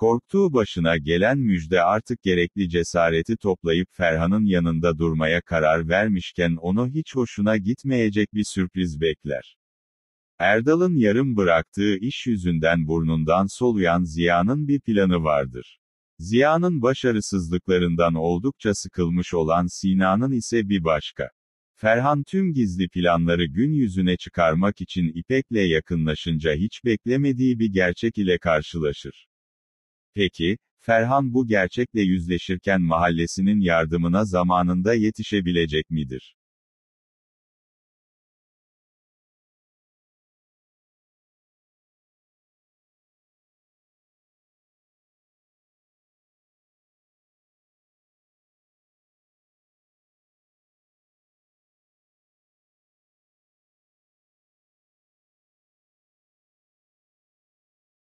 Korktuğu başına gelen müjde artık gerekli cesareti toplayıp Ferhan'ın yanında durmaya karar vermişken onu hiç hoşuna gitmeyecek bir sürpriz bekler. Erdal'ın yarım bıraktığı iş yüzünden burnundan soluyan Ziya'nın bir planı vardır. Ziya'nın başarısızlıklarından oldukça sıkılmış olan Sina'nın ise bir başka. Ferhan tüm gizli planları gün yüzüne çıkarmak için İpek'le yakınlaşınca hiç beklemediği bir gerçek ile karşılaşır. Peki, Ferhan bu gerçekle yüzleşirken mahallesinin yardımına zamanında yetişebilecek midir?